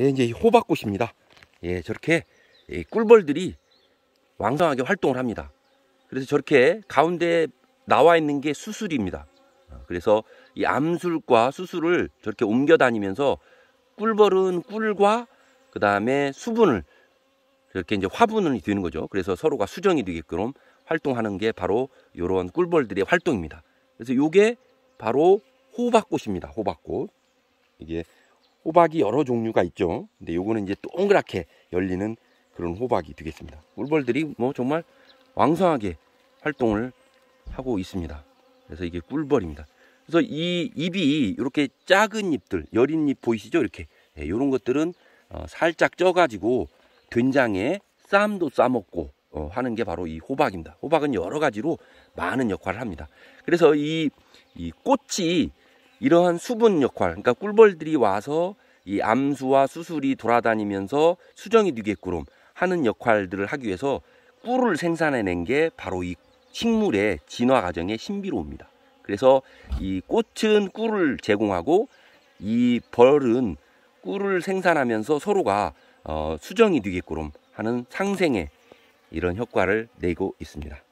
예, 이제 호박꽃입니다. 예, 저렇게 꿀벌들이 왕성하게 활동을 합니다. 그래서 저렇게 가운데 나와 있는 게 수술입니다. 아, 그래서 이 암술과 수술을 저렇게 옮겨 다니면서 꿀벌은 꿀과 그 다음에 수분을 이렇게 이제 화분을 되는 거죠. 그래서 서로가 수정이 되게끔 활동하는 게 바로 이런 꿀벌들의 활동입니다. 그래서 요게 바로 호박꽃입니다. 호박꽃. 이게 호박이 여러 종류가 있죠. 근데 요거는 이제 동그랗게 열리는 그런 호박이 되겠습니다. 꿀벌들이 뭐 정말 왕성하게 활동을 하고 있습니다. 그래서 이게 꿀벌입니다. 그래서 이 잎이 이렇게 작은 잎들, 여린 잎 보이시죠? 이렇게 네, 예, 이런 것들은 어, 살짝 쪄가지고 된장에 쌈도 싸먹고 어, 하는 게 바로 이 호박입니다. 호박은 여러 가지로 많은 역할을 합니다. 그래서 이, 이 꽃이 이러한 수분 역할, 그러니까 꿀벌들이 와서 이 암수와 수술이 돌아다니면서 수정이 되게끔 하는 역할들을 하기 위해서 꿀을 생산해낸 게 바로 이 식물의 진화 과정의 신비로움입니다. 그래서 이 꽃은 꿀을 제공하고 이 벌은 꿀을 생산하면서 서로가 어, 수정이 되게끔 하는 상생의 이런 효과를 내고 있습니다.